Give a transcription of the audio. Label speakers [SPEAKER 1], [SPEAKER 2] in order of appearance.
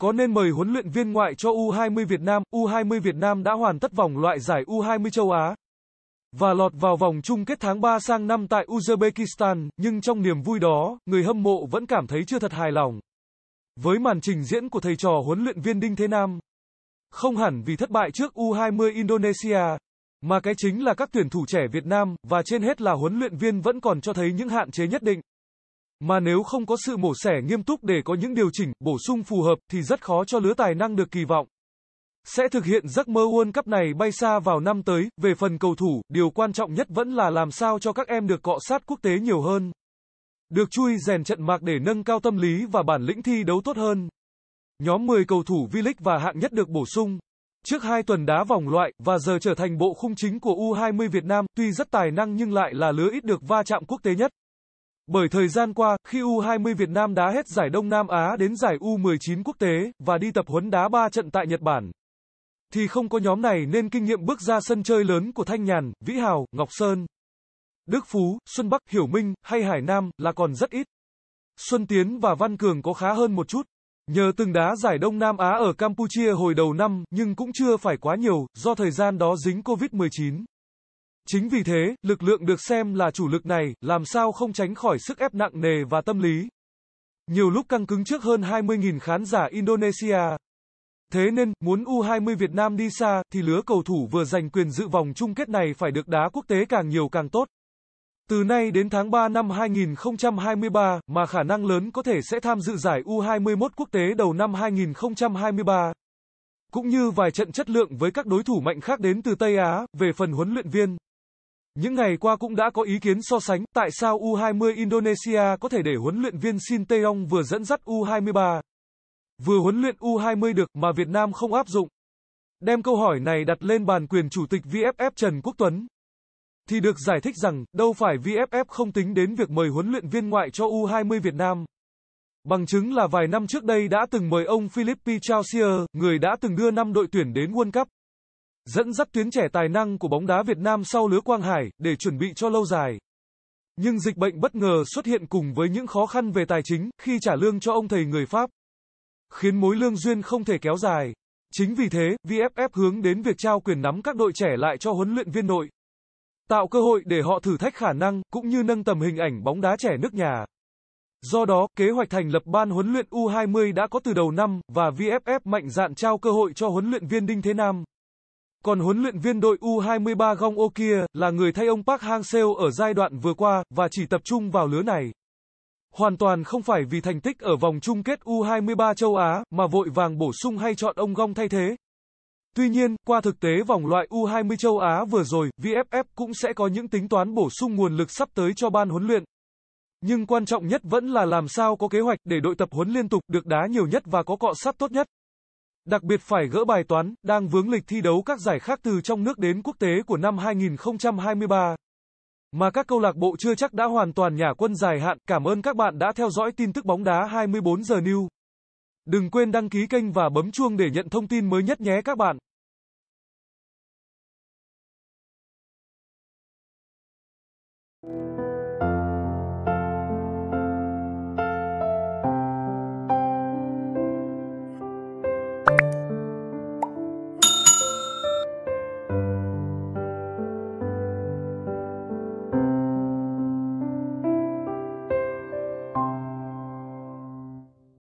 [SPEAKER 1] Có nên mời huấn luyện viên ngoại cho U20 Việt Nam? U20 Việt Nam đã hoàn tất vòng loại giải U20 châu Á và lọt vào vòng chung kết tháng 3 sang năm tại Uzbekistan, nhưng trong niềm vui đó, người hâm mộ vẫn cảm thấy chưa thật hài lòng. Với màn trình diễn của thầy trò huấn luyện viên Đinh Thế Nam, không hẳn vì thất bại trước U20 Indonesia, mà cái chính là các tuyển thủ trẻ Việt Nam và trên hết là huấn luyện viên vẫn còn cho thấy những hạn chế nhất định. Mà nếu không có sự mổ xẻ nghiêm túc để có những điều chỉnh, bổ sung phù hợp thì rất khó cho lứa tài năng được kỳ vọng. Sẽ thực hiện giấc mơ World Cup này bay xa vào năm tới, về phần cầu thủ, điều quan trọng nhất vẫn là làm sao cho các em được cọ sát quốc tế nhiều hơn. Được chui rèn trận mạc để nâng cao tâm lý và bản lĩnh thi đấu tốt hơn. Nhóm 10 cầu thủ V-League và hạng nhất được bổ sung. Trước hai tuần đá vòng loại, và giờ trở thành bộ khung chính của U20 Việt Nam, tuy rất tài năng nhưng lại là lứa ít được va chạm quốc tế nhất. Bởi thời gian qua, khi U20 Việt Nam đá hết giải Đông Nam Á đến giải U19 quốc tế và đi tập huấn đá 3 trận tại Nhật Bản, thì không có nhóm này nên kinh nghiệm bước ra sân chơi lớn của Thanh Nhàn, Vĩ Hào, Ngọc Sơn, Đức Phú, Xuân Bắc, Hiểu Minh hay Hải Nam là còn rất ít. Xuân Tiến và Văn Cường có khá hơn một chút. Nhờ từng đá giải Đông Nam Á ở Campuchia hồi đầu năm nhưng cũng chưa phải quá nhiều do thời gian đó dính Covid-19. Chính vì thế, lực lượng được xem là chủ lực này, làm sao không tránh khỏi sức ép nặng nề và tâm lý. Nhiều lúc căng cứng trước hơn 20.000 khán giả Indonesia. Thế nên, muốn U20 Việt Nam đi xa, thì lứa cầu thủ vừa giành quyền dự vòng chung kết này phải được đá quốc tế càng nhiều càng tốt. Từ nay đến tháng 3 năm 2023, mà khả năng lớn có thể sẽ tham dự giải U21 quốc tế đầu năm 2023. Cũng như vài trận chất lượng với các đối thủ mạnh khác đến từ Tây Á, về phần huấn luyện viên, những ngày qua cũng đã có ý kiến so sánh tại sao U20 Indonesia có thể để huấn luyện viên Shin Taeyong vừa dẫn dắt U23, vừa huấn luyện U20 được mà Việt Nam không áp dụng. Đem câu hỏi này đặt lên bàn quyền chủ tịch VFF Trần Quốc Tuấn. Thì được giải thích rằng, đâu phải VFF không tính đến việc mời huấn luyện viên ngoại cho U20 Việt Nam. Bằng chứng là vài năm trước đây đã từng mời ông Philippe Chaussier, người đã từng đưa năm đội tuyển đến World Cup dẫn dắt tuyến trẻ tài năng của bóng đá Việt Nam sau lứa Quang Hải để chuẩn bị cho lâu dài. Nhưng dịch bệnh bất ngờ xuất hiện cùng với những khó khăn về tài chính khi trả lương cho ông thầy người Pháp, khiến mối lương duyên không thể kéo dài. Chính vì thế, VFF hướng đến việc trao quyền nắm các đội trẻ lại cho huấn luyện viên nội, tạo cơ hội để họ thử thách khả năng cũng như nâng tầm hình ảnh bóng đá trẻ nước nhà. Do đó, kế hoạch thành lập ban huấn luyện U20 đã có từ đầu năm và VFF mạnh dạn trao cơ hội cho huấn luyện viên Đinh Thế Nam. Còn huấn luyện viên đội U23 Gong O là người thay ông Park Hang-seo ở giai đoạn vừa qua và chỉ tập trung vào lứa này. Hoàn toàn không phải vì thành tích ở vòng chung kết U23 châu Á mà vội vàng bổ sung hay chọn ông Gong thay thế. Tuy nhiên, qua thực tế vòng loại U20 châu Á vừa rồi, VFF cũng sẽ có những tính toán bổ sung nguồn lực sắp tới cho ban huấn luyện. Nhưng quan trọng nhất vẫn là làm sao có kế hoạch để đội tập huấn liên tục được đá nhiều nhất và có cọ sát tốt nhất đặc biệt phải gỡ bài toán, đang vướng lịch thi đấu các giải khác từ trong nước đến quốc tế của năm 2023. Mà các câu lạc bộ chưa chắc đã hoàn toàn nhả quân dài hạn. Cảm ơn các bạn đã theo dõi tin tức bóng đá 24 giờ New. Đừng quên đăng ký kênh và bấm chuông để nhận thông tin mới nhất nhé các bạn. you